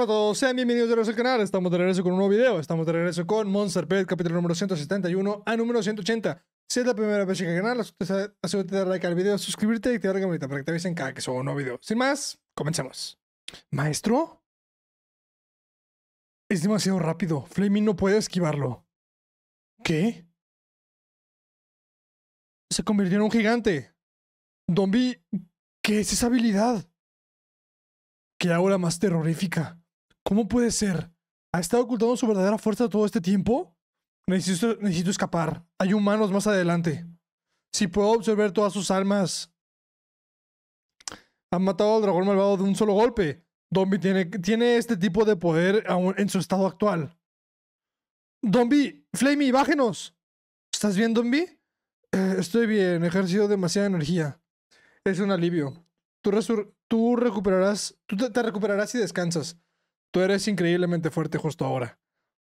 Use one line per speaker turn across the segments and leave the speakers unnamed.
Hola a todos, sean bienvenidos de nuevo al canal. Estamos de regreso con un nuevo video. Estamos de regreso con Monster Pet, capítulo número 171 a número 180. Si es la primera vez que al canal, asegúrate de darle like al video, suscribirte y activar la campanita para que te avisen cada que suba un nuevo video. Sin más, comencemos. Maestro, es demasiado rápido. Flaming no puede esquivarlo.
¿Qué? Se convirtió en un gigante.
Dombi, ¿qué es esa habilidad? Que ahora más terrorífica. ¿Cómo puede ser? ¿Ha estado ocultando su verdadera fuerza todo este tiempo? Necesito, escapar. Hay humanos más adelante. Si puedo observar todas sus almas. Han matado al dragón malvado de un solo golpe. Dombi tiene, tiene este tipo de poder en su estado actual. Dombi, Flamey, bájenos. ¿Estás bien, Dombi? Eh, estoy bien, he ejercido demasiada energía. Es un alivio. Tú, recuperarás, tú te, te recuperarás y descansas. Tú eres increíblemente fuerte justo ahora.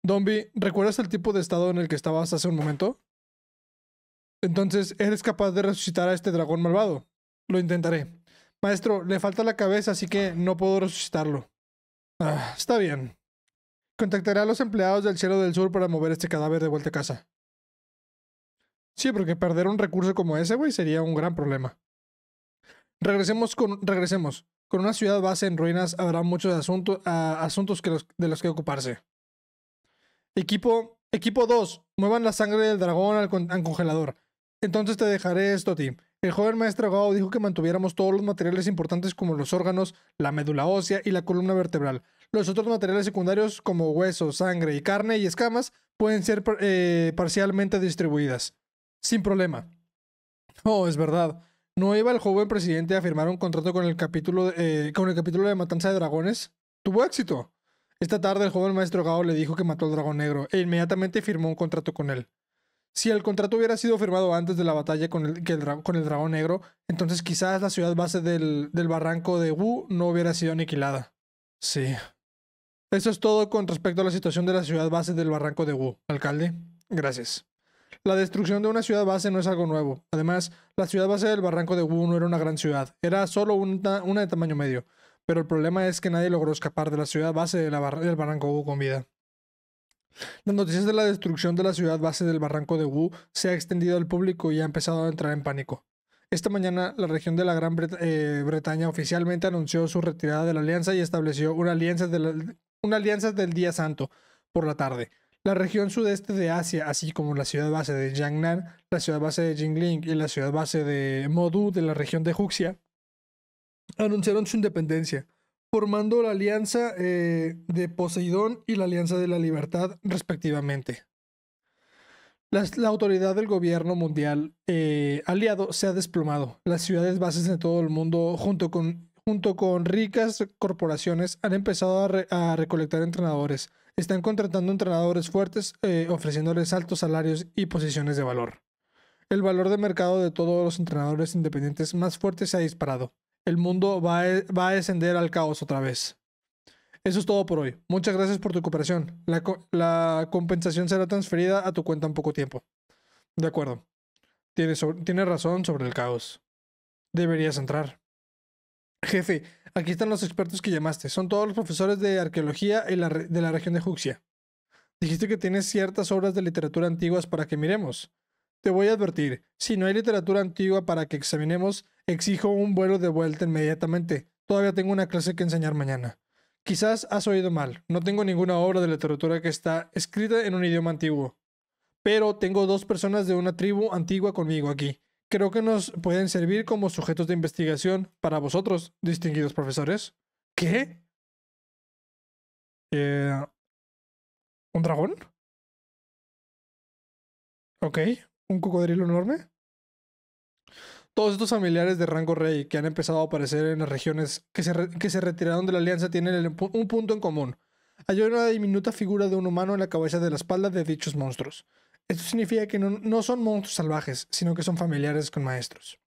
Dombi, ¿recuerdas el tipo de estado en el que estabas hace un momento? Entonces, ¿eres capaz de resucitar a este dragón malvado? Lo intentaré. Maestro, le falta la cabeza, así que no puedo resucitarlo. Ah, está bien. Contactaré a los empleados del Cielo del Sur para mover este cadáver de vuelta a casa. Sí, porque perder un recurso como ese, güey, sería un gran problema. Regresemos con. Regresemos. Con una ciudad base en ruinas habrá muchos ah, asuntos que de los que ocuparse. Equipo, equipo 2, muevan la sangre del dragón al, congelador. Entonces te dejaré esto ti. El joven maestro Gao dijo que mantuviéramos todos los materiales importantes como los órganos, la médula ósea y la columna vertebral. Los otros materiales secundarios como hueso, sangre y carne y escamas pueden ser eh, parcialmente distribuidas. Sin problema. Oh, es verdad. No iba el joven presidente a firmar un contrato con el capítulo, eh, con el capítulo de Matanza de Dragones. Tuvo éxito. Esta tarde el joven maestro Gao le dijo que mató al dragón negro e inmediatamente firmó un contrato con él. Si el contrato hubiera sido firmado antes de la batalla con el, con el dragón negro, entonces quizás la ciudad base del, del barranco de Wu no hubiera sido aniquilada. Sí. Eso es todo con respecto a la situación de la ciudad base del barranco de Wu, alcalde. Gracias. La destrucción de una ciudad base no es algo nuevo. Además, la ciudad base del barranco de Wu no era una gran ciudad, era solo una, de tamaño medio. Pero el problema es que nadie logró escapar de la ciudad base del barranco Wu con vida. Las noticias de la destrucción de la ciudad base del barranco de Wu se ha extendido al público y ha empezado a entrar en pánico. Esta mañana, la región de la Gran eh, Bretaña oficialmente anunció su retirada de la alianza y estableció una alianza, una alianza del Día Santo por la tarde. La región sudeste de Asia, así como la ciudad base de Jiangnan, la ciudad base de Jingling y la ciudad base de Modu de la región de Juxia, anunciaron su independencia, formando la alianza eh, de Poseidón y la alianza de la libertad respectivamente. La, autoridad del gobierno mundial eh, aliado se ha desplomado. Las ciudades bases de todo el mundo, junto con, junto con ricas corporaciones, han empezado a recolectar entrenadores, están contratando entrenadores fuertes, eh, ofreciéndoles altos salarios y posiciones de valor. El valor de mercado de todos los entrenadores independientes más fuertes se ha disparado. El mundo va a, e, descender al caos otra vez. Eso es todo por hoy. Muchas gracias por tu cooperación. La, compensación será transferida a tu cuenta en poco tiempo. De acuerdo. tienes razón sobre el caos. Deberías entrar. Jefe, Aquí están los expertos que llamaste. Son todos los profesores de arqueología de la región de Juxia. Dijiste que tienes ciertas obras de literatura antiguas para que miremos. Te voy a advertir, si no hay literatura antigua para que examinemos, exijo un vuelo de vuelta inmediatamente. Todavía tengo una clase que enseñar mañana. Quizás has oído mal, no tengo ninguna obra de literatura que está escrita en un idioma antiguo. Pero tengo dos personas de una tribu antigua conmigo aquí creo que nos pueden servir como sujetos de investigación para vosotros, distinguidos profesores. ¿Qué? Eh, ¿Un dragón? Ok, un cocodrilo enorme. Todos estos familiares de rango rey que han empezado a aparecer en las regiones que se, que se retiraron de la alianza tienen un punto en común. Hay una diminuta figura de un humano en la cabeza de la espalda de dichos monstruos. Esto significa que no, son monstruos salvajes, sino que son familiares con maestros.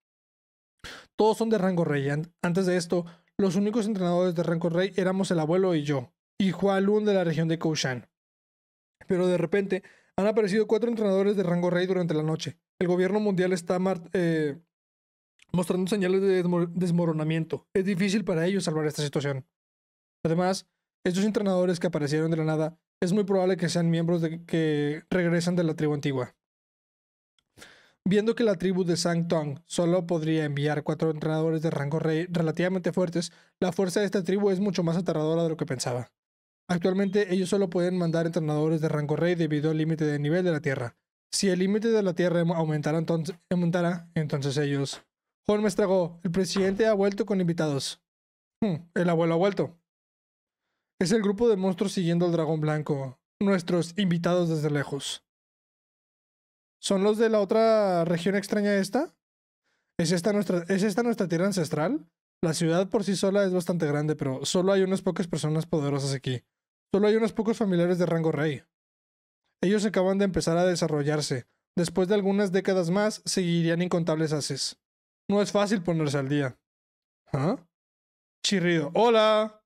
Todos son de rango rey. Antes de esto, los únicos entrenadores de rango rey éramos el abuelo y yo, y Hualun de la región de Koushan. Pero de repente, han aparecido cuatro entrenadores de rango rey durante la noche. El gobierno mundial está eh, mostrando señales de desmoronamiento. Es difícil para ellos salvar esta situación. Además, estos entrenadores que aparecieron de la nada es muy probable que sean miembros de, que regresan de la tribu antigua. Viendo que la tribu de Sang Tong solo podría enviar cuatro entrenadores de rango rey relativamente fuertes, la fuerza de esta tribu es mucho más aterradora de lo que pensaba. Actualmente ellos solo pueden mandar entrenadores de rango rey debido al límite de nivel de la Tierra. Si el límite de la Tierra em, aumentara entonces, entonces ellos... Juan me estragó. El presidente ha vuelto con invitados. Hmm, el abuelo ha vuelto. Es el grupo de monstruos siguiendo al dragón blanco, nuestros invitados desde lejos. ¿Son los de la otra región extraña esta? ¿Es esta nuestra, ¿es esta nuestra tierra ancestral? La ciudad por sí sola es bastante grande, pero solo hay unas pocas personas poderosas aquí. Solo hay unos pocos familiares de rango rey. Ellos acaban de empezar a desarrollarse. Después de algunas décadas más, seguirían incontables haces. No es fácil ponerse al día. ¿Ah? Chirrido. ¡Hola!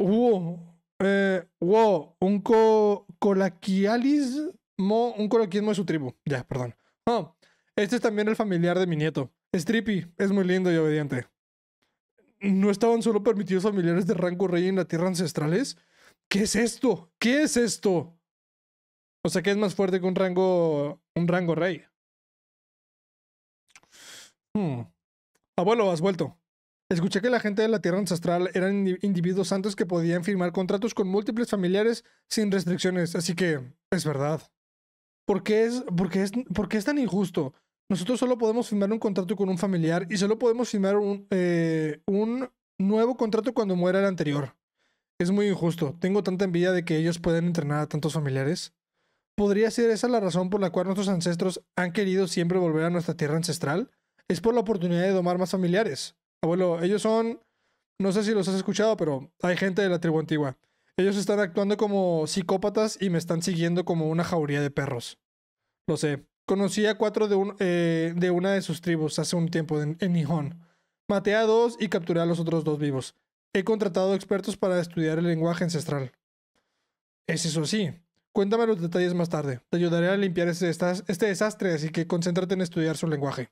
hubo, eh, un co un coloquialismo de su tribu. Ya, perdón. Oh, este es también el familiar de mi nieto. Strippy es muy lindo y obediente. ¿No estaban solo permitidos familiares de rango rey en la tierra ancestrales? ¿Qué es esto? ¿Qué es esto? O sea, ¿qué es más fuerte que un rango, un rango rey. Hmm. Abuelo, has vuelto. Escuché que la gente de la Tierra Ancestral eran individuos santos que podían firmar contratos con múltiples familiares sin restricciones, así que es verdad. ¿Por qué es, es, es tan injusto? Nosotros solo podemos firmar un contrato con un familiar y solo podemos firmar un, eh, un nuevo contrato cuando muera el anterior. Es muy injusto. Tengo tanta envidia de que ellos puedan entrenar a tantos familiares. ¿Podría ser esa la razón por la cual nuestros ancestros han querido siempre volver a nuestra tierra ancestral? Es por la oportunidad de domar más familiares. Abuelo, ellos son, no sé si los has escuchado, pero hay gente de la tribu antigua. Ellos están actuando como psicópatas y me están siguiendo como una jauría de perros. Lo sé. Conocí a cuatro de, eh, de una de sus tribus hace un tiempo en, Nihon. Maté a dos y capturé a los otros dos vivos. He contratado expertos para estudiar el lenguaje ancestral. Es eso sí. Cuéntame los detalles más tarde. Te ayudaré a limpiar este desastre, así que concéntrate en estudiar su lenguaje.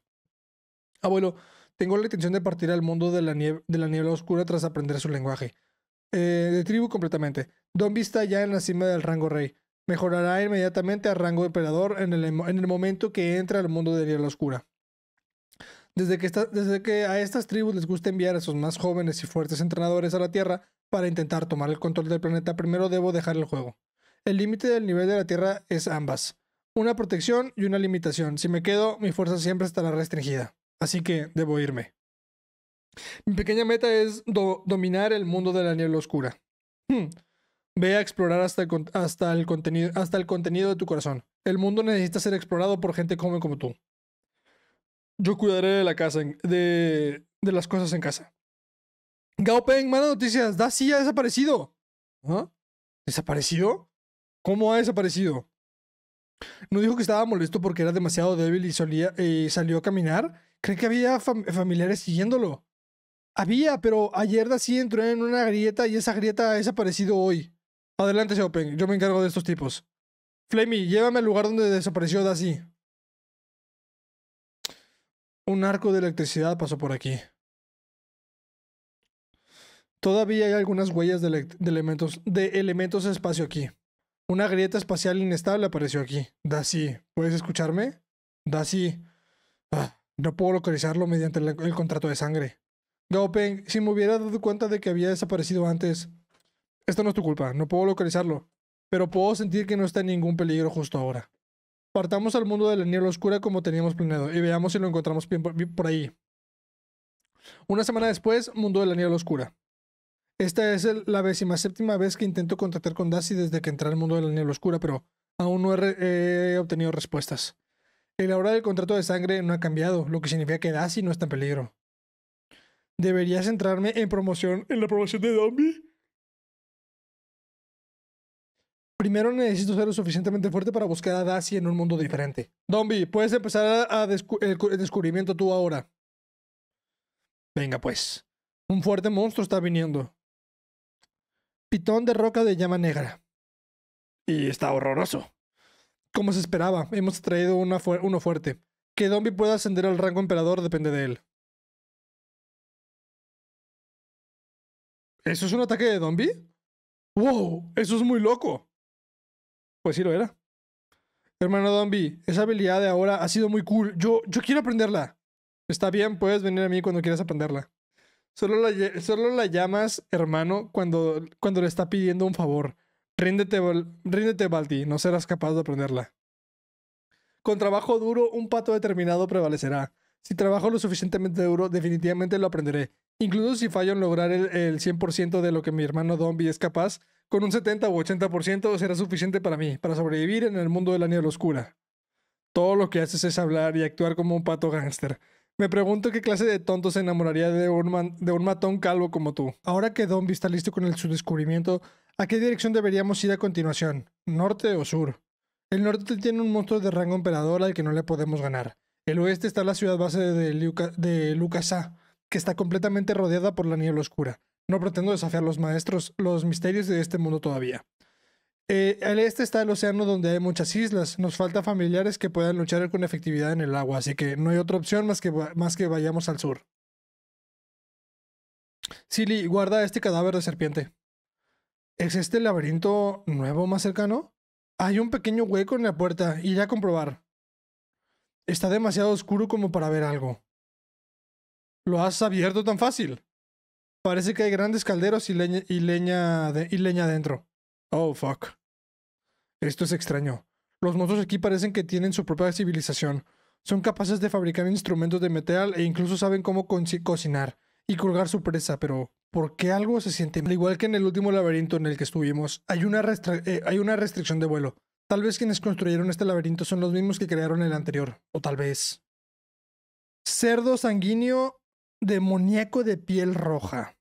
Abuelo, tengo la intención de partir al mundo de la, niebla, oscura tras aprender su lenguaje. Eh, de tribu completamente. Don Vista ya en la cima del rango rey. Mejorará inmediatamente a rango emperador en el, momento que entra al mundo de la niebla oscura. Desde que, desde que a estas tribus les gusta enviar a sus más jóvenes y fuertes entrenadores a la Tierra para intentar tomar el control del planeta, primero debo dejar el juego. El límite del nivel de la Tierra es ambas, una protección y una limitación. Si me quedo, mi fuerza siempre estará restringida. Así que debo irme. Mi pequeña meta es dominar el mundo de la niebla oscura. Hmm. Ve a explorar hasta el, hasta, el contenido, hasta el contenido de tu corazón. El mundo necesita ser explorado por gente joven como tú. Yo cuidaré de la casa, de, de, las cosas en casa. Gao Peng, mala noticias. Da ha
desaparecido.
¿Ah? ¿Desaparecido? ¿Cómo ha desaparecido? No dijo que estaba molesto porque era demasiado débil y, solía, salió a caminar. Creo que había familiares siguiéndolo. Había, pero ayer así entró en una grieta y esa grieta ha desaparecido hoy. Adelante, Seopen, yo me encargo de estos tipos. Flamey, llévame al lugar donde desapareció Dasi. Un arco de electricidad pasó por aquí. Todavía hay algunas huellas de, elementos de elementos espacio aquí. Una grieta espacial inestable apareció aquí. Dasi, ¿puedes escucharme? Dasi. Ah. No puedo localizarlo mediante el, contrato de sangre. Peng, si me hubiera dado cuenta de que había desaparecido antes. Esto no es tu culpa, no puedo localizarlo. Pero puedo sentir que no está en ningún peligro justo ahora. Partamos al mundo de la niebla oscura como teníamos planeado y veamos si lo encontramos bien por, ahí. Una semana después, mundo de la niebla oscura. Esta es la décima séptima vez que intento contactar con Dasi desde que entré al mundo de la niebla oscura, pero aún no he obtenido respuestas. El hora del contrato de sangre no ha cambiado, lo que significa que Dazzy no está en peligro. ¿Deberías centrarme en promoción en la promoción de Dombi? Primero necesito ser lo suficientemente fuerte para buscar a Dazzy en un mundo diferente. Dombi, puedes empezar a el descubrimiento tú ahora. Venga pues. Un fuerte monstruo está viniendo. Pitón de roca de llama negra. Y está horroroso como se esperaba, hemos traído una uno fuerte. Que Dombi pueda ascender al rango emperador depende de él.
¿Eso es un ataque de Dombi?
¡Wow! Eso es muy loco. Pues sí lo era. Hermano Dombi, esa habilidad de ahora ha sido muy cool. Yo, yo quiero aprenderla. Está bien, puedes venir a mí cuando quieras aprenderla. Solo la, solo la llamas hermano cuando, cuando le está pidiendo un favor. Ríndete, ríndete, Balti, no serás capaz de aprenderla. Con trabajo duro, un pato determinado prevalecerá. Si trabajo lo suficientemente duro, definitivamente lo aprenderé. Incluso si fallo en lograr el, 100% de lo que mi hermano Dombi es capaz, con un 70 u 80% será suficiente para mí, para sobrevivir en el mundo de la niebla oscura. Todo lo que haces es hablar y actuar como un pato gángster. Me pregunto qué clase de tonto se enamoraría de un, de un matón calvo como tú. Ahora que Dombi está listo con el, su descubrimiento, ¿a qué dirección deberíamos ir a continuación? ¿Norte o sur? El norte tiene un monstruo de rango emperador al que no le podemos ganar. El oeste está la ciudad base de, de Lucasá, que está completamente rodeada por la niebla oscura. No pretendo desafiar los maestros, los misterios de este mundo todavía. Eh, al este está el océano donde hay muchas islas. Nos falta familiares que puedan luchar con efectividad en el agua, así que no hay otra opción más que, más que vayamos al sur. Silly, guarda este cadáver de serpiente. ¿Existe el laberinto nuevo más cercano? Hay un pequeño hueco en la puerta, iré a comprobar. Está demasiado oscuro como para ver algo. ¿Lo has abierto tan fácil? Parece que hay grandes calderos y leña, y leña, y leña dentro. Oh, fuck. Esto es extraño. Los monstruos aquí parecen que tienen su propia civilización. Son capaces de fabricar instrumentos de metal e incluso saben cómo cocinar y colgar su presa, pero ¿por qué algo se siente mal? Igual que en el último laberinto en el que estuvimos, eh, hay una, restricción de vuelo. Tal vez quienes construyeron este laberinto son los mismos que crearon el anterior, o tal vez... Cerdo sanguíneo demoníaco de piel roja.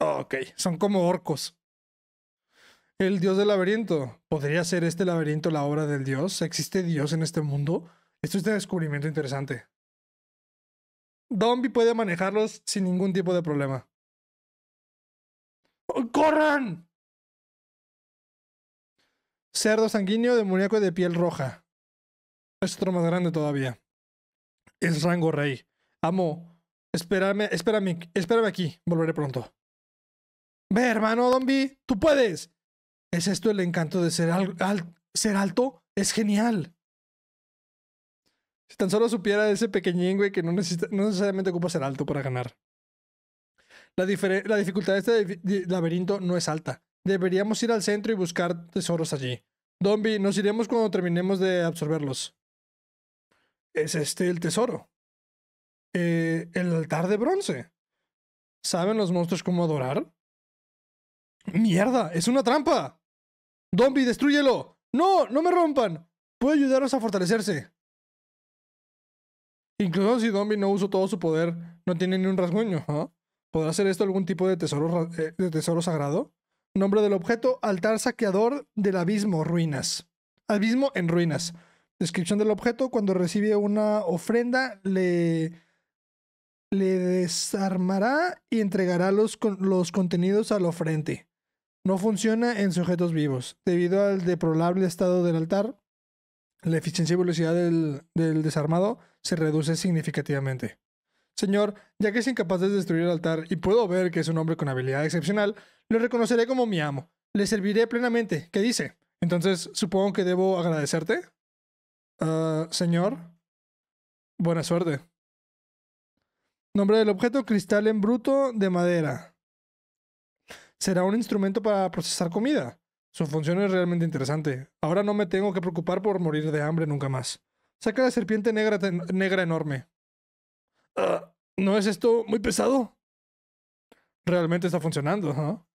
ok, son como orcos el dios del laberinto. ¿Podría ser este laberinto la obra del dios? ¿Existe dios en este mundo? Esto es un descubrimiento interesante. Dombi puede manejarlos sin ningún tipo de problema. ¡Oh, ¡Corran!
Cerdo sanguíneo, demoníaco de piel roja.
Es otro más grande todavía. Es rango rey. Amo. Espérame, espérame, espérame aquí. Volveré pronto. Ve, hermano Dombi, tú puedes. ¿Es esto el encanto de ser, ser alto? Es genial. Si tan solo supiera ese pequeñín, güey, que no, necesariamente ocupa ser alto para ganar. La, dificultad de este laberinto no es alta. Deberíamos ir al centro y buscar tesoros allí. Dombi, nos iremos cuando terminemos de absorberlos. ¿Es este el tesoro? Eh, el altar de bronce. ¿Saben los monstruos cómo adorar? ¡Mierda! ¡Es una trampa! Dombi, destruyelo. No, no me rompan. Puedo ayudaros a fortalecerse. Incluso si Dombi no uso todo su poder, no tiene ni un rasguño. ¿ah? ¿Podrá ser esto algún tipo de tesoro, eh, de tesoro sagrado? Nombre del objeto, altar saqueador del abismo, ruinas. Abismo en ruinas. Descripción del objeto, cuando recibe una ofrenda, le, le desarmará y entregará los, los contenidos al ofrente. No funciona en sujetos vivos, debido al deplorable estado del altar, la eficiencia y velocidad del, desarmado se reduce significativamente. Señor, ya que es incapaz de destruir el altar y puedo ver que es un hombre con habilidad excepcional, lo reconoceré como mi amo. Le serviré plenamente. ¿Qué dice? Entonces, supongo que debo agradecerte. Ah, señor, buena suerte. Nombre del objeto, cristal en bruto de madera será un instrumento para procesar comida. Su función es realmente interesante. Ahora no me tengo que preocupar por morir de hambre nunca más. Saca la serpiente negra, negra enorme. Ah, ¿No es esto muy pesado? Realmente está funcionando, ¿no?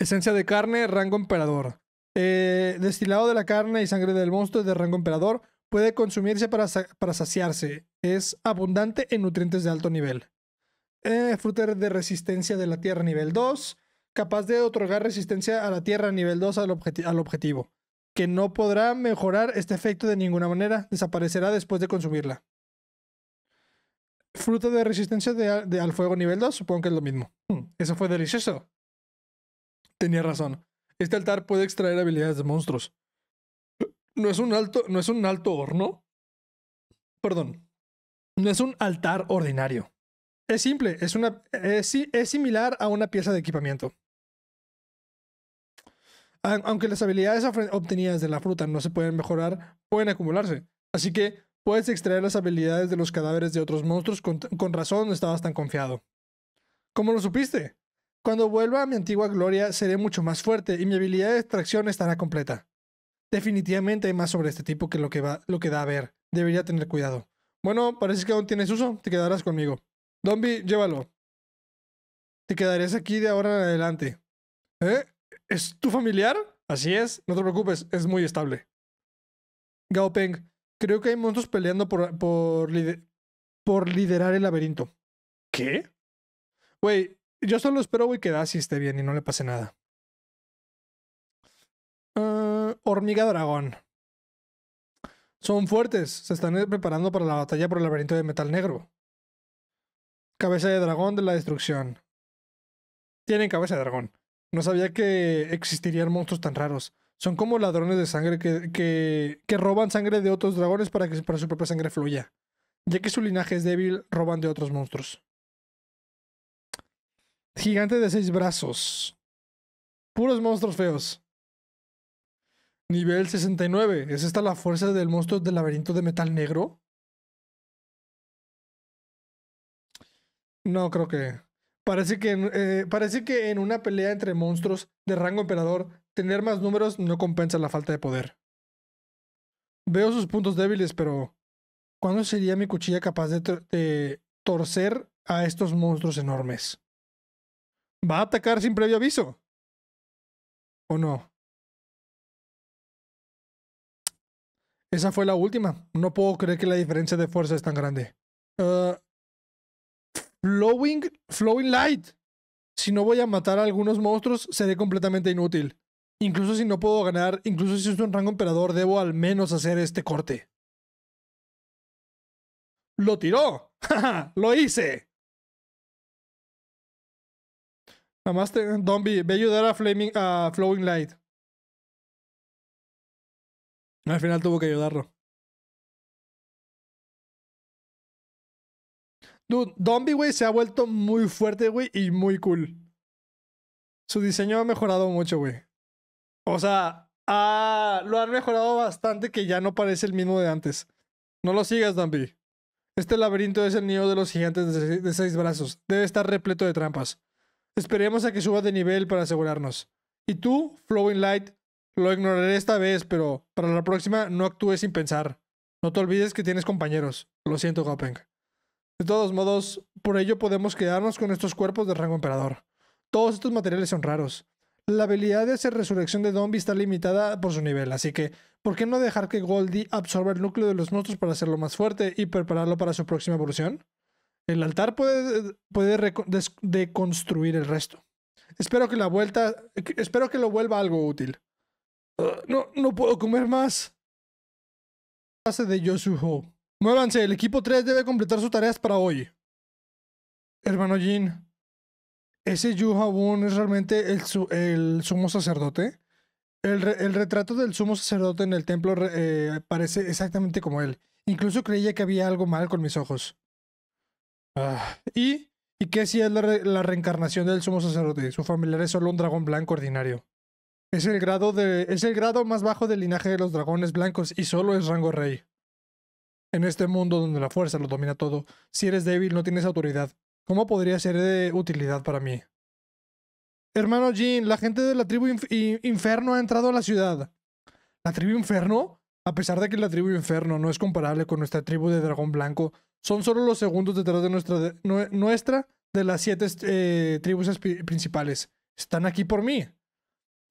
Esencia de carne, rango emperador. Eh, destilado de la carne y sangre del monstruo de rango emperador puede consumirse para saciarse. Es abundante en nutrientes de alto nivel eh, fruta de resistencia de la tierra nivel 2, capaz de otorgar resistencia a la tierra nivel 2 al, objetivo, que no podrá mejorar este efecto de ninguna manera, desaparecerá después de consumirla. Fruta de resistencia de, al fuego nivel 2, supongo que es lo mismo. Hmm, eso fue delicioso. Tenía razón. Este altar puede extraer habilidades de monstruos. No es un alto, no es un alto horno. Perdón. No es un altar ordinario. Es simple, es, una, similar a una pieza de equipamiento. Aunque las habilidades obtenidas de la fruta no se pueden mejorar, pueden acumularse. Así que puedes extraer las habilidades de los cadáveres de otros monstruos con, razón no estabas tan confiado. ¿Cómo lo supiste? Cuando vuelva a mi antigua gloria seré mucho más fuerte y mi habilidad de extracción estará completa. Definitivamente hay más sobre este tipo que lo que, va, lo que da a ver. Debería tener cuidado. Bueno, parece que aún tienes uso. Te quedarás conmigo. Dombi, llévalo. Te quedarás aquí de ahora en adelante. ¿Eh? ¿Es tu familiar? Así es, no te preocupes, es muy estable. Gao Peng, creo que hay monstruos peleando por, por, liderar el laberinto. ¿Qué? Güey, yo solo espero, güey, que si esté bien y no le pase nada. Ah, hormiga dragón. Son fuertes, se están preparando para la batalla por el laberinto de metal negro. Cabeza de dragón de la destrucción. Tienen cabeza de dragón. No sabía que existirían monstruos tan raros. Son como ladrones de sangre que, que, roban sangre de otros dragones para que para su propia sangre fluya. Ya que su linaje es débil, roban de otros monstruos. Gigante de seis brazos. Puros monstruos feos. Nivel 69. ¿Es esta la fuerza del monstruo del laberinto de metal negro? No, creo que. Parece que, eh, parece que en una pelea entre monstruos de rango emperador, tener más números no compensa la falta de poder. Veo sus puntos débiles, pero ¿cuándo sería mi cuchilla capaz de, torcer a estos monstruos enormes? ¿Va a
atacar sin previo aviso? ¿O no?
Esa fue la última. No puedo creer que la diferencia de fuerza es tan grande. Ah, Flowing, flowing Light. Si no voy a matar a algunos monstruos, seré completamente inútil. Incluso si no puedo ganar, incluso si es un rango emperador, debo al menos hacer este corte. ¡Lo
tiró! lo hice! Además, Dombi, ve a ayudar a, Flaming, a Flowing Light. Al final tuvo que ayudarlo.
Dude, Dombi, güey, se ha vuelto muy fuerte, güey, y muy cool. Su diseño ha mejorado mucho, güey. O sea, ha... Ah, lo han mejorado bastante que ya no parece el mismo de antes. No lo sigas, Dombi. Este laberinto es el nido de los gigantes de seis brazos. Debe estar repleto de trampas. Esperemos a que suba de nivel para asegurarnos. Y tú, Flowing Light, lo ignoraré esta vez, pero para la próxima no actúes sin pensar. No te olvides que tienes compañeros. Lo siento, Gopeng. De todos modos, por ello podemos quedarnos con estos cuerpos de rango emperador. Todos estos materiales son raros. La habilidad de hacer resurrección de zombies está limitada por su nivel, así que, ¿por qué no dejar que Goldie absorba el núcleo de los monstruos para hacerlo más fuerte y prepararlo para su próxima evolución? El altar puede, puede deconstruir el resto. Espero que la vuelta. Espero que lo vuelva algo útil. Ah, no, no puedo comer más. Pase de Yosuho. Muévanse, el equipo 3 debe completar sus tareas para hoy. Hermano Jin, ¿ese Yu Bun es realmente el, sumo sacerdote? El, retrato del sumo sacerdote en el templo eh, parece exactamente como él. Incluso creía que había algo mal con mis ojos. Ah, ¿Y? ¿Y qué si es la, reencarnación del sumo sacerdote? Su familiar es solo un dragón blanco ordinario. Es el, grado de es el grado más bajo del linaje de los dragones blancos y solo es rango rey. En este mundo donde la fuerza lo domina todo, si eres débil no tienes autoridad. ¿Cómo podría ser de eh, utilidad para mí? Hermano Jean, la gente de la tribu Inferno ha entrado a la ciudad. ¿La tribu Inferno? A pesar de que la tribu Inferno no es comparable con nuestra tribu de Dragón Blanco, son solo los segundos detrás de nuestra de, nuestra de las siete eh, tribus principales. Están aquí por mí.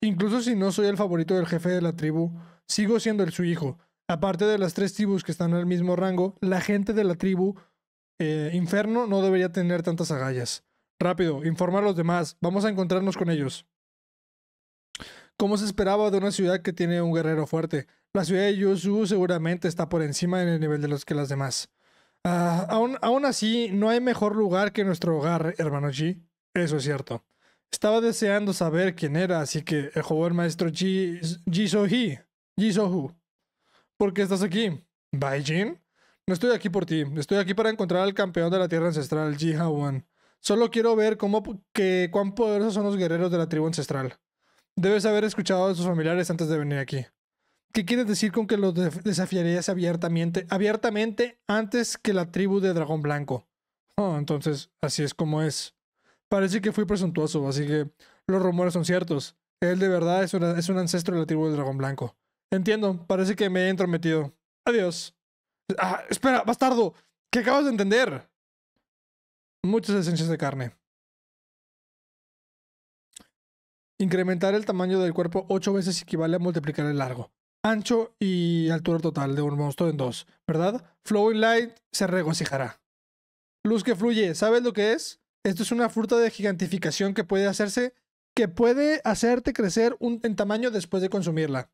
Incluso si no soy el favorito del jefe de la tribu, sigo siendo el su hijo. Aparte de las tres tribus que están en el mismo rango, la gente de la tribu eh, Inferno no debería tener tantas agallas. Rápido, informa a los demás. Vamos a encontrarnos con ellos. ¿Cómo se esperaba de una ciudad que tiene un guerrero fuerte, la ciudad de Yusu seguramente está por encima en el nivel de los que las demás. Ah, aún, aún así, no hay mejor lugar que nuestro hogar, hermano Ji. Eso es cierto. Estaba deseando saber quién era, así que el joven maestro Ji So Ji Sohu, ¿Por qué estás aquí? ¿Baijin? No estoy aquí por ti, estoy aquí para encontrar al campeón de la tierra ancestral, Ji Hawan. Solo quiero ver cómo, que, cuán poderosos son los guerreros de la tribu ancestral. Debes haber escuchado a sus familiares antes de venir aquí. ¿Qué quieres decir con que los desafiarías abiertamente, abiertamente antes que la tribu de Dragón Blanco? Oh, entonces, así es como es. Parece que fui presuntuoso, así que los rumores son ciertos. Él de verdad es, es un ancestro de la tribu de Dragón Blanco. Entiendo, parece que me he entrometido. Adiós. Ah, espera, bastardo, ¿qué acabas de entender? Muchas esencias de carne. Incrementar el tamaño del cuerpo ocho veces equivale a multiplicar el largo, ancho y altura total de un monstruo en dos, ¿verdad? Flowing Light se regocijará. Luz que fluye, ¿sabes lo que es? Esto es una fruta de gigantificación que puede hacerse, que puede hacerte crecer un, en tamaño después de consumirla.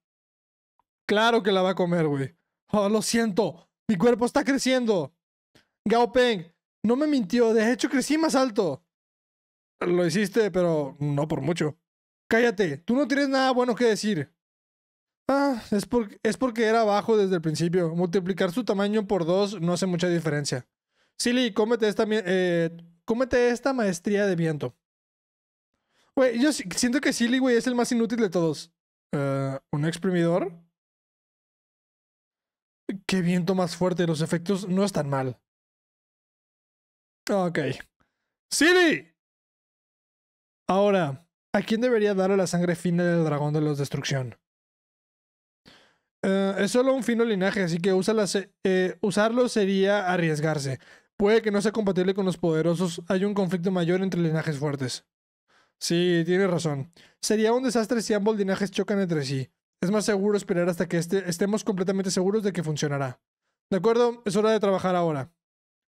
Claro que la va a comer, güey. Oh, lo siento. Mi cuerpo está creciendo. Gao Peng, no me mintió. De hecho, crecí más alto. Lo hiciste, pero no por mucho. Cállate, tú no tienes nada bueno que decir. Ah, es, por, es porque era bajo desde el principio. Multiplicar su tamaño por dos no hace mucha diferencia. Silly, cómete esta, eh, cómete esta maestría de viento. Güey, yo siento que Silly, güey, es el más inútil de todos. Eh, ¿Un exprimidor? Qué viento más fuerte, los efectos no están mal.
Ok. ¡Siri! Ahora,
¿a quién debería dar la sangre fina del dragón de los destrucción? Eh, es solo un fino linaje, así que eh, usarlo sería arriesgarse. Puede que no sea compatible con los poderosos. Hay un conflicto mayor entre linajes fuertes. Sí, tienes razón. Sería un desastre si ambos linajes chocan entre sí. Es más seguro esperar hasta que este, estemos completamente seguros de que funcionará. ¿De acuerdo? Es hora de trabajar ahora.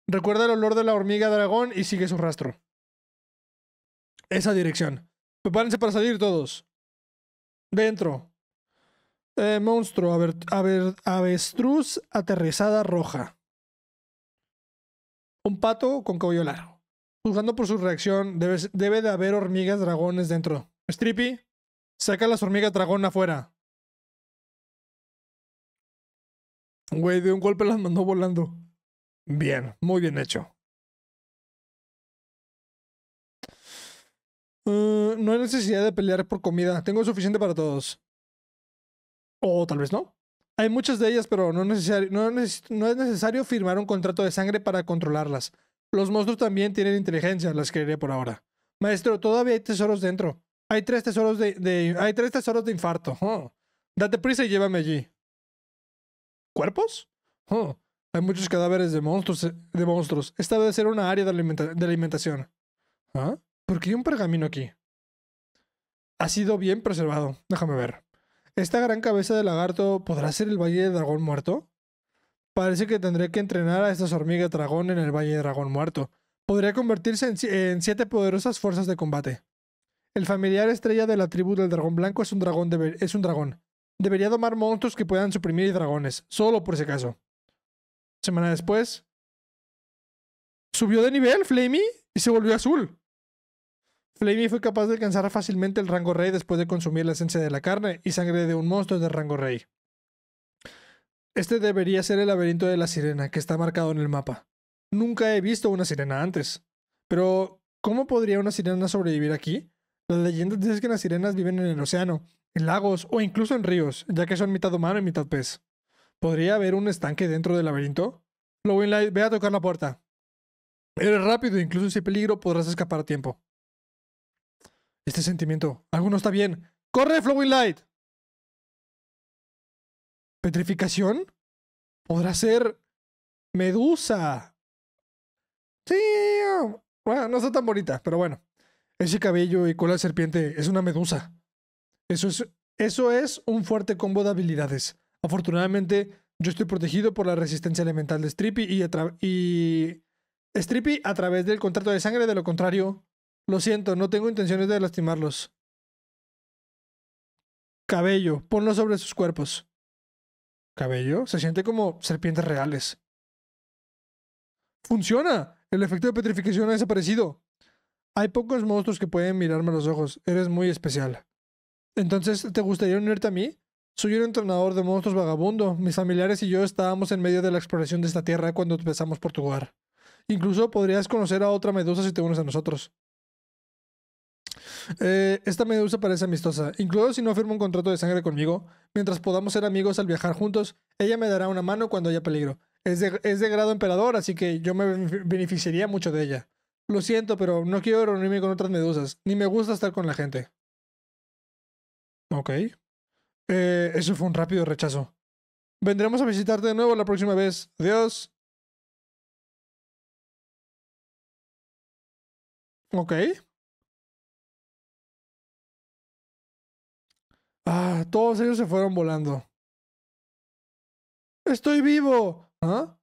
Recuerda el olor de la hormiga dragón y sigue su rastro. Esa dirección. Prepárense para salir todos. Dentro. Eh, monstruo, avestruz aterrizada roja. Un pato con cabello largo. Juzgando por su reacción, debe, debe de haber hormigas dragones dentro. Strippy, saca las hormigas dragón afuera.
Güey, de un golpe las mandó volando. Bien, muy bien hecho. Eh, no
hay necesidad de pelear por comida. Tengo suficiente para todos. O tal vez no. Hay muchas de ellas, pero no, no, es necesario firmar un contrato de sangre para controlarlas. Los monstruos también tienen inteligencia, las creeré por ahora. Maestro, todavía hay tesoros dentro. Hay tres tesoros de, hay tres tesoros de infarto. Oh. Date prisa y llévame allí cuerpos? Oh, hay muchos cadáveres de monstruos. Eh, de monstruos. Esta debe ser una área de, alimentación. ¿Ah? ¿Por qué hay un pergamino aquí? Ha sido bien preservado. Déjame ver. ¿Esta gran cabeza de lagarto podrá ser el Valle de Dragón Muerto? Parece que tendré que entrenar a estas hormigas dragón en el Valle de Dragón Muerto. Podría convertirse en, en siete poderosas fuerzas de combate. El familiar estrella de la tribu del dragón blanco es un dragón. De es un dragón. Debería domar monstruos que puedan suprimir dragones, solo por ese caso. Semana después, subió de nivel Flamey y se volvió azul. Flamey fue capaz de alcanzar fácilmente el rango rey después de consumir la esencia de la carne y sangre de un monstruo de rango rey. Este debería ser el laberinto de la sirena que está marcado en el mapa. Nunca he visto una sirena antes. Pero, ¿cómo podría una sirena sobrevivir aquí? La leyenda dice que las sirenas viven en el océano en lagos o incluso en ríos, ya que son mitad humano y mitad pez. ¿Podría haber un estanque dentro del laberinto? Light, ve a tocar la puerta. Eres rápido, incluso si hay peligro podrás escapar a tiempo.
Este sentimiento, algo no está bien. ¡Corre, Flowing Light!
¿Petrificación? Podrá ser Medusa. Sí, bueno, no está tan bonita, pero bueno. Ese cabello y cola de serpiente es una medusa. Eso es, eso es un fuerte combo de habilidades. Afortunadamente, yo estoy protegido por la resistencia elemental de Strippy y, y Strippy a través del contrato de sangre, de lo contrario, lo siento, no tengo intenciones de lastimarlos. Cabello, ponlo sobre sus cuerpos. Cabello, se siente como serpientes reales. ¡Funciona! El efecto de petrificación ha desaparecido. Hay pocos monstruos que pueden mirarme a los ojos. Eres muy especial. Entonces, ¿te gustaría unirte a mí? Soy un entrenador de monstruos vagabundo. Mis familiares y yo estábamos en medio de la exploración de esta tierra cuando empezamos por tu hogar. Incluso podrías conocer a otra medusa si te unes a nosotros. Eh, esta medusa parece amistosa. Incluso si no firma un contrato de sangre conmigo, mientras podamos ser amigos al viajar juntos, ella me dará una mano cuando haya peligro. Es de, es de grado emperador, así que yo me beneficiaría mucho de ella. Lo siento, pero no quiero reunirme con otras medusas, ni me gusta estar con la gente. Ok. Eh, eso fue un rápido rechazo.
Vendremos a visitarte de nuevo la próxima vez. Adiós. Ok. Ah, todos ellos se fueron volando. ¡Estoy vivo! ¿Ah?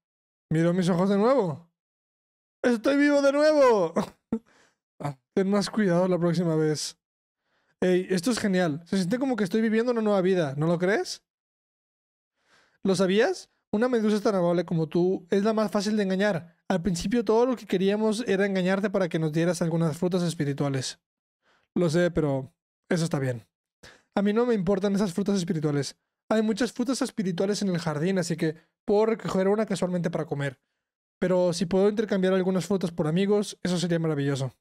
Miro mis ojos de nuevo.
¡Estoy vivo de nuevo! Ah, ten más cuidado la próxima vez. Ey, esto es genial. Se siente como que estoy viviendo una nueva vida, ¿no lo crees? ¿Lo sabías? Una medusa tan amable como tú es la más fácil de engañar. Al principio todo lo que queríamos era engañarte para que nos dieras algunas frutas espirituales. Lo sé, pero eso está bien. A mí no me importan esas frutas espirituales. Hay muchas frutas espirituales en el jardín, así que puedo recoger una casualmente para comer. Pero si puedo intercambiar algunas frutas por amigos, eso sería maravilloso.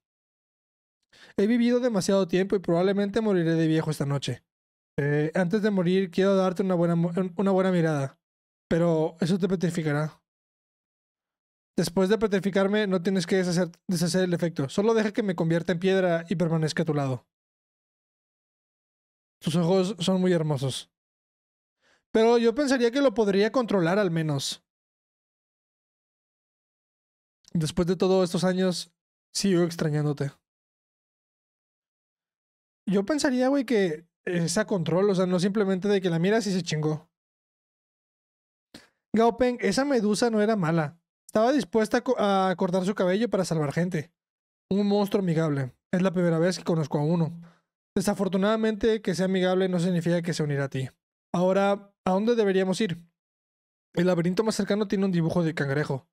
He vivido demasiado tiempo y probablemente moriré de viejo esta noche. Eh, antes de morir, quiero darte una buena, mirada. Pero eso te petrificará. Después de petrificarme, no tienes que deshacer, deshacer el efecto. Solo deja que me convierta en piedra y permanezca a tu lado. Tus ojos son muy hermosos. Pero yo
pensaría que lo podría controlar al menos.
Después de todos estos años, sigo extrañándote. Yo pensaría, güey, que esa control, o sea, no simplemente de que la miras y se chingó. Peng, esa medusa no era mala. Estaba dispuesta a cortar su cabello para salvar gente. Un monstruo amigable. Es la primera vez que conozco a uno. Desafortunadamente, que sea amigable no significa que se unirá a ti. Ahora, ¿a dónde deberíamos ir? El laberinto más cercano tiene un dibujo de cangrejo.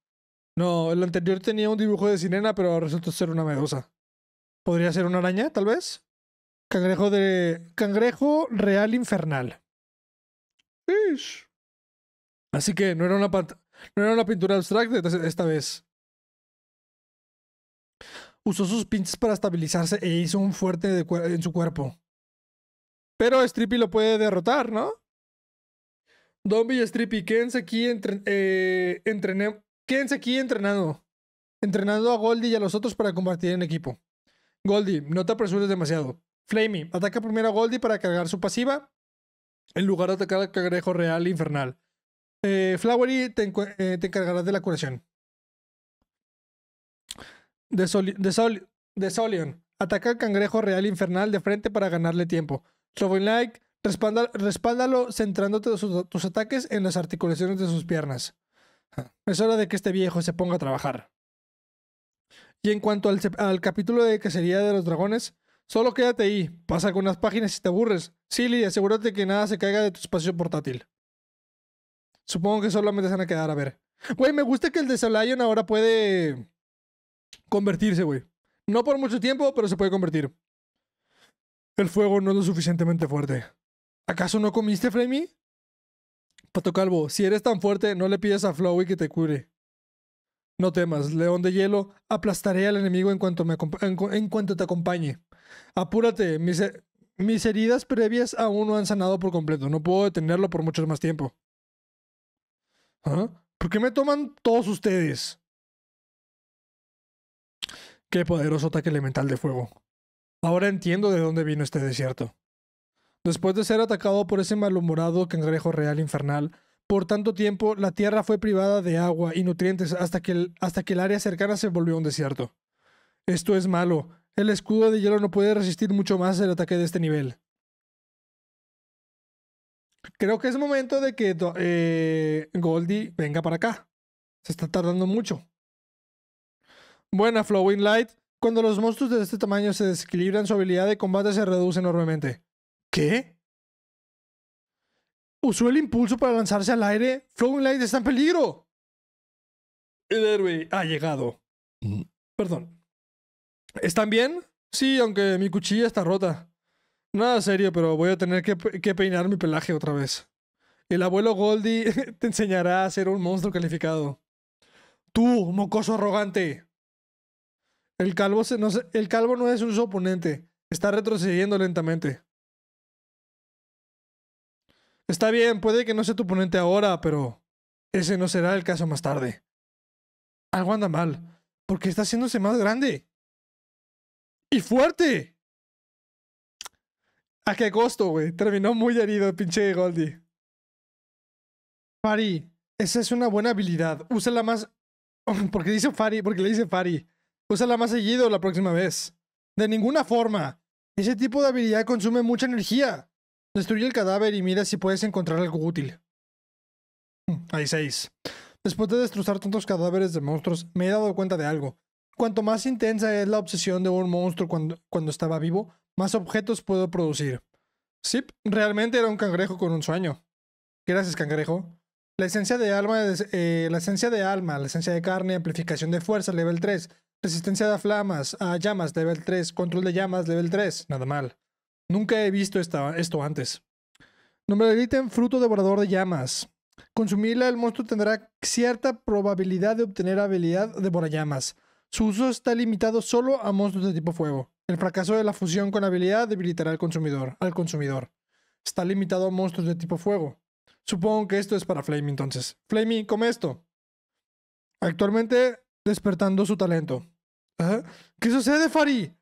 No, el anterior tenía un dibujo de sirena, pero resultó ser una medusa. ¿Podría ser una araña, tal vez? Cangrejo de. Cangrejo real infernal. Así que no era una, no era una pintura abstracta esta vez. Usó sus pinches para estabilizarse e hizo un fuerte en su cuerpo. Pero Strippy lo puede derrotar, ¿no? Dombi y Strippy, quédense aquí, eh, aquí entrenando. Entrenando a Goldie y a los otros para combatir en equipo. Goldie, no te apresures demasiado. Flamey ataca primero a Goldie para cargar su pasiva, en lugar de atacar al cangrejo real infernal. Eh, Flowery te, encargará eh, encargarás de la curación. De Solion ataca al cangrejo real infernal de frente para ganarle tiempo. Robin Like respándalo centrándote tus ataques en las articulaciones de sus piernas. Es hora de que este viejo se ponga a trabajar. Y en cuanto al, al capítulo de cacería de los dragones, Solo quédate ahí, pasa con unas páginas si te aburres. Silly, asegúrate que nada se caiga de tu espacio portátil. Supongo que solamente se van a quedar a ver. Güey, me gusta que el de ahora puede convertirse, güey. No por mucho tiempo, pero se puede convertir. El fuego no es lo suficientemente fuerte. ¿Acaso no comiste, Flamey? Pato Calvo, si eres tan fuerte, no le pides a Flowey que te cure. No temas, león de hielo, aplastaré al enemigo en cuanto te acompañe. Apúrate, mis, heridas previas aún no han sanado por completo. No puedo detenerlo por mucho más tiempo. ¿Ah? ¿Por qué me toman todos ustedes? Qué poderoso ataque elemental de fuego. Ahora entiendo de dónde vino este desierto. Después de ser atacado por ese malhumorado cangrejo real infernal, por tanto tiempo la tierra fue privada de agua y nutrientes hasta que hasta que el área cercana se volvió un desierto. Esto es malo, el escudo de hielo no puede resistir mucho más el ataque de este nivel. Creo que es momento de que eh, Goldie venga para acá. Se está tardando mucho. Buena Flowing Light. Cuando los monstruos de este tamaño se desequilibran, su habilidad de combate se reduce enormemente. ¿Qué? Usó el impulso para lanzarse al aire. Flowing Light está en peligro.
El héroe ha llegado.
Mm. Perdón. ¿Están bien? Sí, aunque mi cuchilla está rota. Nada serio, pero voy a tener que, peinar mi pelaje otra vez. El abuelo Goldie te enseñará a ser un monstruo calificado. Tú, mocoso arrogante. El calvo, no, el calvo no es un oponente. Está retrocediendo
lentamente. Está bien, puede que no sea tu oponente ahora, pero ese no será el caso más tarde. Algo anda mal, porque está haciéndose más grande y fuerte.
¿A qué costo, güey? Terminó muy herido, pinche Goldie. Fari, esa es una buena habilidad. Úsala más. Porque dice Fari, porque le dice Fari. Úsala más seguido la próxima vez. De ninguna forma. Ese tipo de habilidad consume mucha energía. Destruye el cadáver y mira si puedes encontrar algo útil. Hmm, hay seis. Después de destrozar tantos cadáveres de monstruos, me he dado cuenta de algo. Cuanto más intensa es la obsesión de un monstruo cuando, estaba vivo, más objetos puedo producir. Sip realmente era un cangrejo con un sueño. Gracias, cangrejo. La esencia de alma, eh, la esencia de alma, la esencia de carne, amplificación de fuerza, level 3. Resistencia a flamas, a llamas, level 3. Control de llamas, level 3. Nada mal. Nunca he visto esto antes. Nombre del ítem, fruto devorador de llamas. Consumirla, el monstruo tendrá cierta probabilidad de obtener habilidad devorallamas. llamas su uso está limitado solo a monstruos de tipo fuego. El fracaso de la fusión con habilidad debilitará al consumidor. Al consumidor. Está limitado a monstruos de tipo fuego. Supongo que esto es para Flamey entonces. Flamey, come esto. Actualmente despertando su talento. ¿Qué sucede, Fari?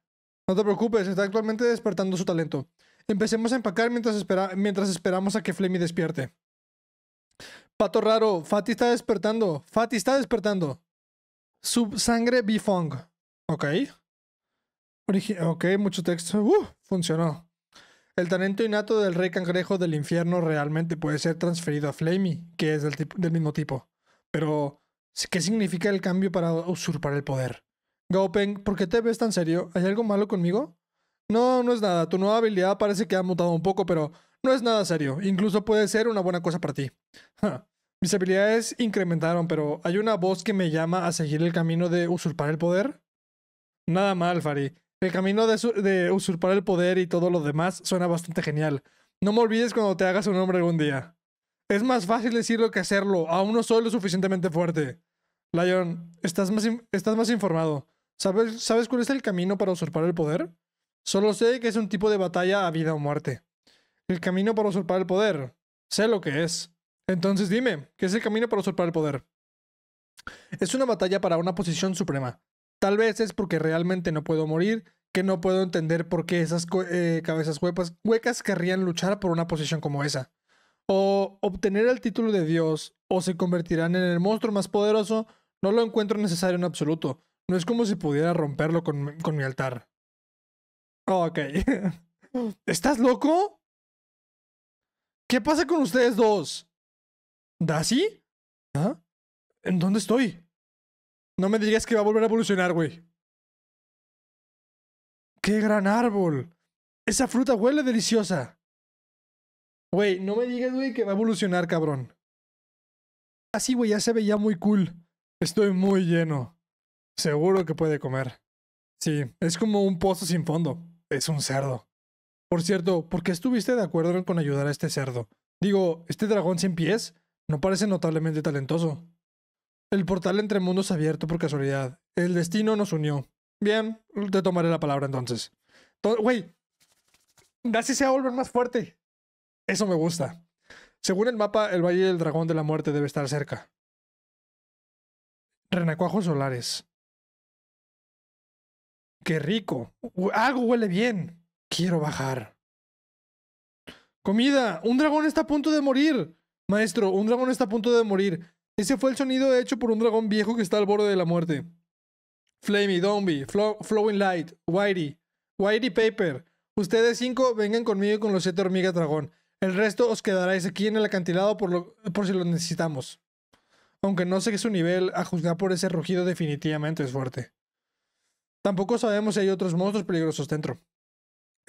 No te preocupes, está actualmente despertando su talento. Empecemos a empacar mientras, esperamos a que Flamey despierte. Pato raro, Fati está despertando. Fati está despertando. Subsangre Bifong. Ok. ok, mucho texto. Uh, funcionó. El talento innato del rey cangrejo del infierno realmente puede ser transferido a Flamey, que es del, mismo tipo. Pero, ¿qué significa el cambio para usurpar el poder? Gopeng, ¿por qué te ves tan serio? ¿Hay algo malo conmigo? No, no es nada. Tu nueva habilidad parece que ha mutado un poco, pero no es nada serio. Incluso puede ser una buena cosa para ti. Mis habilidades incrementaron, pero hay una voz que me llama a seguir el camino de usurpar el poder. Nada mal, Fari. El camino de, usurpar el poder y todo lo demás suena bastante genial. No me olvides cuando te hagas un hombre algún día. Es más fácil decirlo que hacerlo, aún no soy lo suficientemente fuerte. Lion, estás más, estás más informado. ¿Sabes, ¿Sabes cuál es el camino para usurpar el poder? Solo sé que es un tipo de batalla a vida o muerte. El camino para usurpar el poder. Sé lo que es. Entonces dime, ¿qué es el camino para usurpar el poder? Es una batalla para una posición suprema. Tal vez es porque realmente no puedo morir, que no puedo entender por qué esas eh, cabezas huecas, querrían luchar por una posición como esa. O obtener el título de Dios, o se convertirán en el monstruo más poderoso, no lo encuentro necesario en absoluto. No es como si pudiera romperlo con, con mi altar. ok.
¿Estás loco? ¿Qué pasa con ustedes dos? ¿Dasi? ¿Ah, ¿Ah? ¿En dónde estoy? No me digas que va a volver a evolucionar, güey. ¡Qué gran árbol! Esa
fruta huele deliciosa. Güey, no me digas, güey, que va a evolucionar, cabrón. Así, ah, sí, güey, ya se veía muy cool. Estoy muy lleno. Seguro que puede comer. Sí, es como un pozo sin fondo. Es un cerdo. Por cierto, ¿por qué estuviste de acuerdo con ayudar a este cerdo? Digo, este dragón sin pies no parece notablemente talentoso. El portal entre mundos abierto por casualidad. El destino nos unió. Bien, te tomaré la palabra entonces. Güey, gracias se volver más fuerte. Eso me gusta. Según el mapa, el Valle del Dragón de la Muerte debe estar cerca. Renacuajos solares.
¡Qué rico! Algo huele bien. Quiero
bajar. Comida. Un dragón está a punto de morir. Maestro, un dragón está a punto de morir. Ese fue el sonido hecho por un dragón viejo que está al borde de la muerte. Flamey, Domby, Flowing Light, Whitey, Whitey Paper. Ustedes cinco vengan conmigo con los siete hormigas dragón. El resto os quedaréis aquí en el acantilado por, lo, por si lo necesitamos. Aunque no sé qué su nivel, a juzgar por ese rugido definitivamente es fuerte. Tampoco sabemos si hay otros monstruos peligrosos dentro.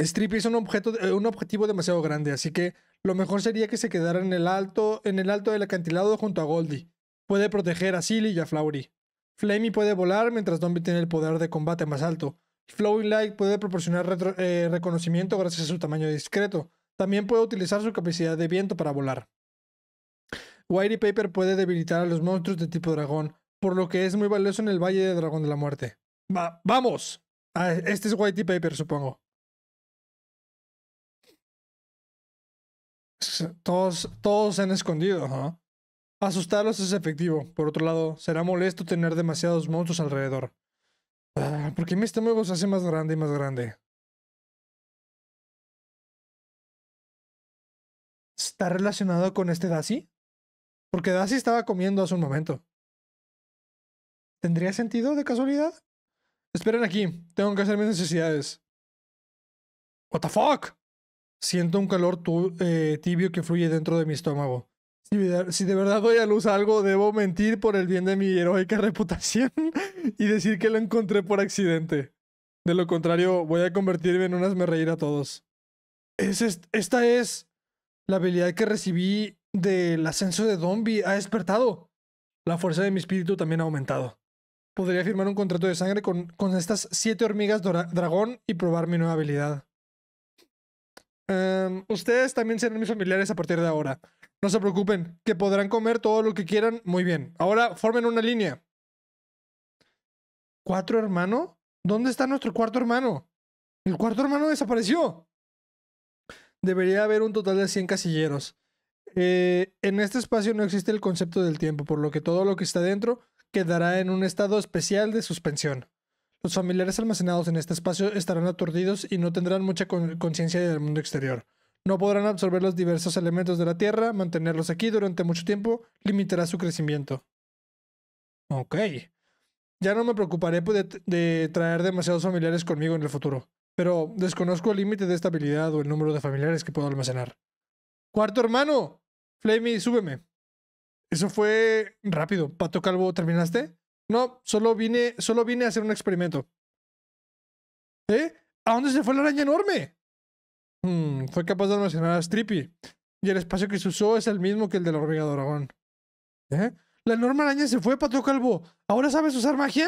Strippy es eh, un, objetivo demasiado grande, así que lo mejor sería que se quedara en el alto, en el alto del acantilado junto a Goldie. Puede proteger a Silly y a Flowry. Flamey puede volar mientras Dombi tiene el poder de combate más alto. Flowing Light puede proporcionar eh, reconocimiento gracias a su tamaño discreto. También puede utilizar su capacidad de viento para volar. Whitey Paper puede debilitar a los monstruos de tipo dragón, por lo que es muy valioso en el Valle de Dragón de la Muerte. Va ¡Vamos! este es Whitey Paper, supongo. Todos, todos se han escondido, Asustarlos es efectivo. Por otro lado, será molesto tener demasiados monstruos alrededor. Ah, porque mi estómago se hace más grande y más grande.
¿Está relacionado con este Dasi? Porque Dasi estaba comiendo hace un momento. ¿Tendría sentido de casualidad?
Esperen aquí, tengo que hacer mis necesidades. What the fuck? Siento un calor eh, tibio que fluye dentro de mi estómago. Si de, verdad doy a luz algo, debo mentir por el bien de mi heroica reputación y decir que lo encontré por accidente. De lo contrario, voy a convertirme en unas me reír a todos. esta es la habilidad que recibí del ascenso de Dombi. Ha despertado. La fuerza de mi espíritu también ha aumentado. Podría firmar un contrato de sangre con estas siete hormigas dragón y probar mi nueva habilidad. Em, ustedes también serán mis familiares a partir de ahora. No se preocupen, que podrán comer todo lo que quieran. Muy bien. Ahora formen una línea. ¿Cuatro hermano? ¿Dónde está nuestro cuarto hermano? El cuarto hermano desapareció. Debería haber un total de 100 casilleros. Eh, en este espacio no existe el concepto del tiempo, por lo que todo lo que está dentro quedará en un estado especial de suspensión. Los familiares almacenados en este espacio estarán aturdidos y no tendrán mucha conciencia del mundo exterior. No podrán absorber los diversos elementos de la Tierra, mantenerlos aquí durante mucho tiempo limitará su crecimiento. Ok. Ya no me preocuparé pues, de, traer demasiados familiares conmigo en el futuro, pero desconozco el límite de estabilidad o el número de familiares que puedo almacenar. Cuarto hermano, Flamey, súbeme. Eso fue rápido. Pato Calvo, ¿terminaste? No, solo vine, solo vine a hacer un experimento. ¿Eh? ¿A dónde se fue la araña enorme? Mm, fue capaz de almacenar a Strippy. Y el espacio que se usó es el mismo que el de la hormiga dragón. ¿Eh? La enorme araña se fue, Pato Calvo. ¿Ahora sabes usar magia?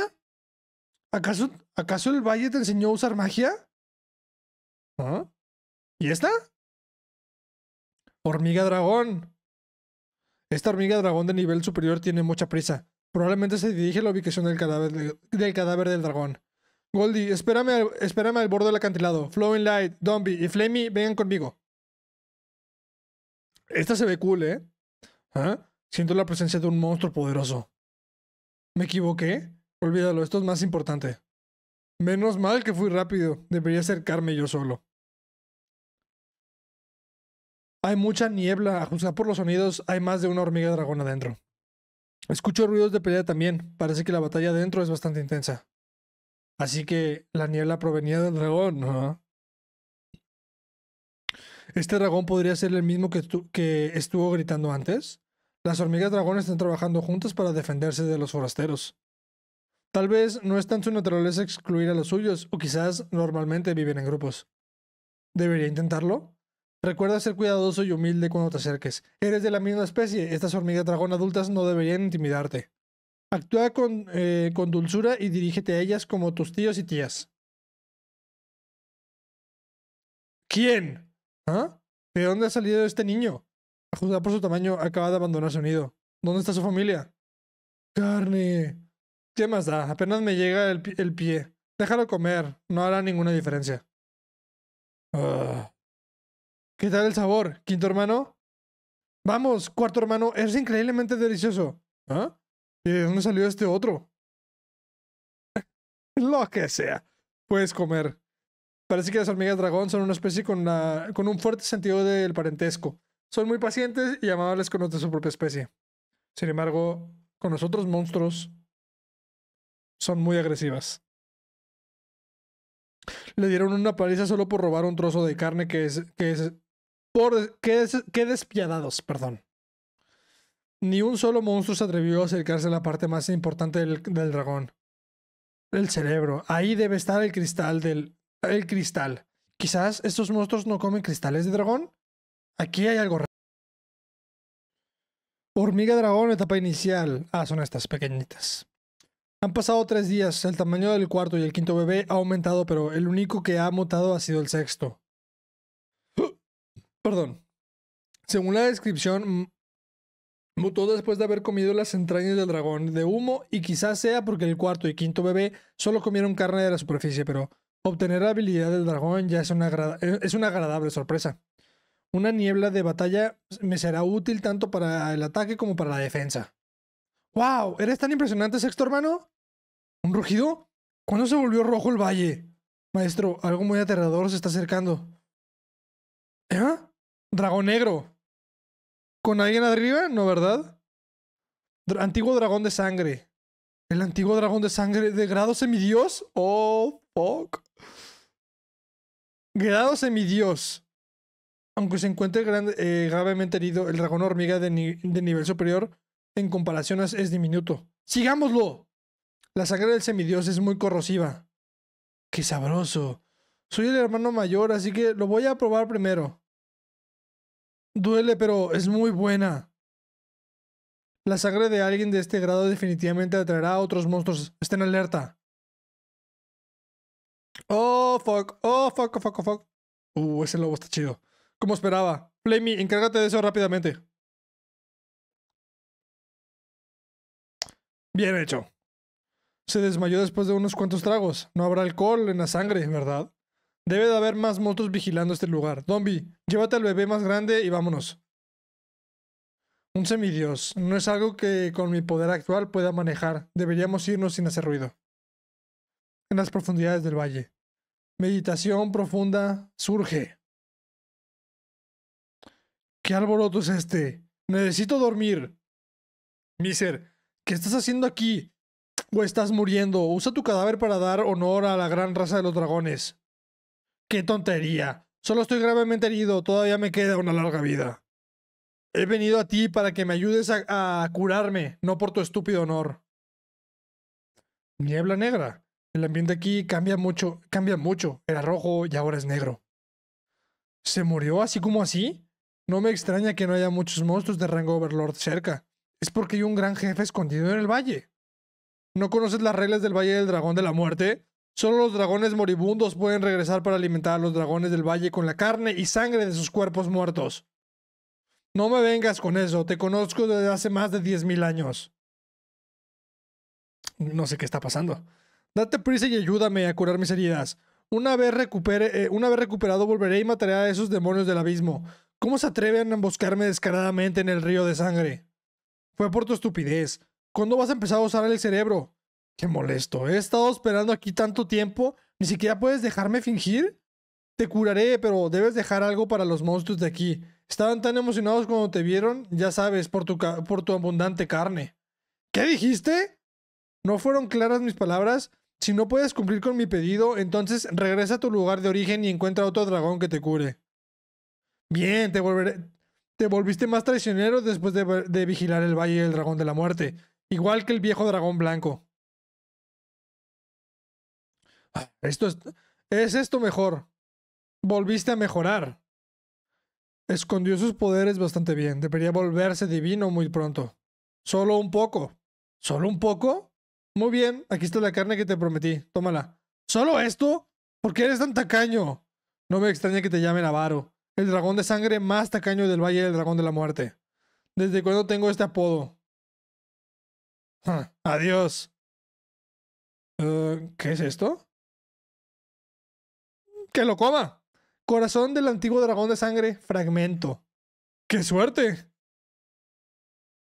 ¿Acaso, ¿acaso el valle te enseñó a usar magia? ¿Ah?
¿Y esta? Hormiga dragón. Esta hormiga dragón de nivel superior tiene mucha prisa. Probablemente se dirige a la ubicación del cadáver, del, cadáver del dragón. Goldie, espérame al, espérame al borde del acantilado. Flowing Light, Dombey y Flamey, vengan conmigo. Esta se ve cool, ¿eh? ¿Ah? Siento la presencia de un monstruo poderoso. ¿Me equivoqué? Olvídalo, esto es más importante. Menos mal que fui rápido. Debería acercarme yo solo. Hay mucha niebla. A juzgar por los sonidos, hay más de una hormiga dragón adentro. Escucho ruidos de pelea también. Parece que la batalla adentro es bastante intensa. Así que la niebla provenía del dragón, ¿no? Este dragón podría ser el mismo que, estuvo gritando antes. Las hormigas dragón están trabajando juntas para defenderse de los forasteros. Tal vez no es tan su naturaleza excluir a los suyos, o quizás normalmente viven en grupos. ¿Debería intentarlo? Recuerda ser cuidadoso y humilde cuando te acerques. Eres de la misma especie. Estas hormigas dragón adultas no deberían intimidarte. Actúa eh, con, dulzura y dirígete a ellas como tus tíos y tías. ¿Quién? ¿Ah? ¿De dónde ha salido este niño? A juzgar por su tamaño, acaba de abandonar su nido. ¿Dónde está su familia? Carne. ¿Qué más da? Apenas me llega el, pie. Déjalo comer. No hará ninguna diferencia. Ah. ¿Qué tal el sabor? ¿Quinto hermano? Vamos, cuarto hermano, es increíblemente delicioso. ¿Ah? ¿Y de dónde salió este otro? Lo que sea. Puedes comer. Parece que las hormigas dragón son una especie con, la, con un fuerte sentido del parentesco. Son muy pacientes y amables con los de su propia especie. Sin embargo, con los otros monstruos son muy
agresivas.
Le dieron una paliza solo por robar un trozo de carne que, es, que, es, por qué, despiadados, perdón. Ni un solo monstruo se atrevió a acercarse a la parte más importante del, del dragón. El cerebro. Ahí debe estar el cristal del... El cristal. Quizás estos monstruos no comen cristales de dragón. Aquí hay algo raro. Hormiga dragón, etapa inicial. Ah, son estas pequeñitas. Han pasado tres días. El tamaño del cuarto y el quinto bebé ha aumentado, pero el único que ha mutado ha sido el sexto perdón. Según la descripción, mutó después de haber comido las entrañas del dragón de humo y quizás sea porque el cuarto y quinto bebé solo comieron carne de la superficie, pero obtener la habilidad del dragón ya es una, eh, es una agradable sorpresa. Una niebla de batalla me será útil tanto para el ataque como para la defensa. ¡Wow! ¿Eres tan impresionante, sexto hermano? ¿Un rugido? ¿Cuándo se volvió rojo el valle? Maestro, algo muy aterrador se está acercando. ¿Eh?
Dragón negro.
¿Con alguien arriba? No, ¿verdad? antiguo dragón de sangre. ¿El antiguo dragón de sangre de grado semidios? Oh, fuck. Grado semidios. Aunque se encuentre eh, gravemente herido, el dragón hormiga de, nivel superior en comparación es diminuto. ¡Sigámoslo! La sangre del semidios es muy corrosiva. ¡Qué sabroso! Soy el hermano mayor, así que lo voy a probar primero. Duele, pero es muy buena. La sangre de alguien de este grado definitivamente atraerá a otros monstruos. Estén alerta.
Oh, fuck. Oh, fuck, oh, fuck, oh, fuck. Uh, ese lobo está chido. Como esperaba. me, encárgate de eso rápidamente.
Bien hecho. Se desmayó después de unos cuantos tragos. No habrá alcohol en la sangre, ¿verdad? Debe de haber más monstruos vigilando este lugar. Dombi, llévate al bebé más grande y vámonos. Un semidios. No es algo que con mi poder actual pueda manejar. Deberíamos irnos sin hacer ruido. En las profundidades del valle. Meditación profunda surge. ¿Qué alboroto es este? Necesito dormir. Miser, ¿qué estás haciendo aquí? ¿O estás muriendo? Usa tu cadáver para dar honor a la gran raza de los dragones. ¡Qué tontería! Solo estoy gravemente herido, todavía me queda una larga vida. He venido a ti para que me ayudes a, curarme, no por tu estúpido honor. Niebla negra. El ambiente aquí cambia mucho, cambia mucho. Era rojo y ahora es negro. ¿Se murió así como así? No me extraña que no haya muchos monstruos de rango Overlord cerca. Es porque hay un gran jefe escondido en el valle. ¿No conoces las reglas del Valle del Dragón de la Muerte? Solo los dragones moribundos pueden regresar para alimentar a los dragones del valle con la carne y sangre de sus cuerpos muertos. No me vengas con eso, te conozco desde hace más de 10.000 años. No sé qué está pasando. Date prisa y ayúdame a curar mis heridas. Una vez, eh, una vez recuperado volveré y mataré a esos demonios del abismo. ¿Cómo se atreven a emboscarme descaradamente en el río de sangre? Fue por tu estupidez. ¿Cuándo vas a empezar a usar el cerebro? Qué molesto. He estado esperando aquí tanto tiempo. Ni siquiera puedes dejarme fingir. Te curaré, pero debes dejar algo para los monstruos de aquí. Estaban tan emocionados cuando te vieron, ya sabes, por tu, por tu abundante carne. ¿Qué dijiste? ¿No fueron claras mis palabras? Si no puedes cumplir con mi pedido, entonces regresa a tu lugar de origen y encuentra otro dragón que te cure. Bien, te volveré. Te volviste más traicionero después de, de, vigilar el Valle del Dragón de la Muerte, igual que el viejo dragón blanco. Esto es, es esto mejor. Volviste a mejorar. Escondió sus poderes bastante bien. Debería volverse divino muy pronto. Solo un poco. ¿Solo un poco? Muy bien, aquí está la carne que te prometí. Tómala. ¿Solo esto? ¿Por qué eres tan tacaño? No me extraña que te llamen avaro. El dragón de sangre más tacaño del Valle del Dragón de la Muerte. ¿Desde cuándo tengo este apodo? Adiós. Eh,
¿Qué es esto? que lo coma. Corazón del antiguo
dragón de sangre, fragmento. ¡Qué suerte!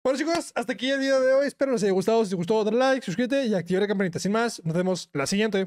Bueno chicos, hasta aquí el video de hoy. Espero les haya gustado. Si les gustó, dale like, suscríbete y activa la campanita. Sin más, nos vemos la
siguiente.